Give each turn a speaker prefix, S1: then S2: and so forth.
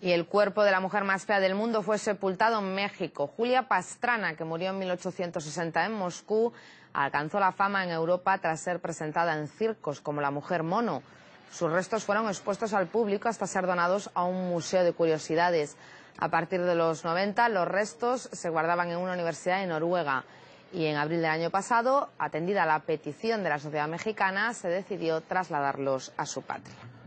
S1: Y el cuerpo de la mujer más fea del mundo fue sepultado en México. Julia Pastrana, que murió en 1860 en Moscú, alcanzó la fama en Europa tras ser presentada en circos como la mujer mono. Sus restos fueron expuestos al público hasta ser donados a un museo de curiosidades. A partir de los 90, los restos se guardaban en una universidad en Noruega. Y en abril del año pasado, atendida la petición de la sociedad mexicana, se decidió trasladarlos a su patria.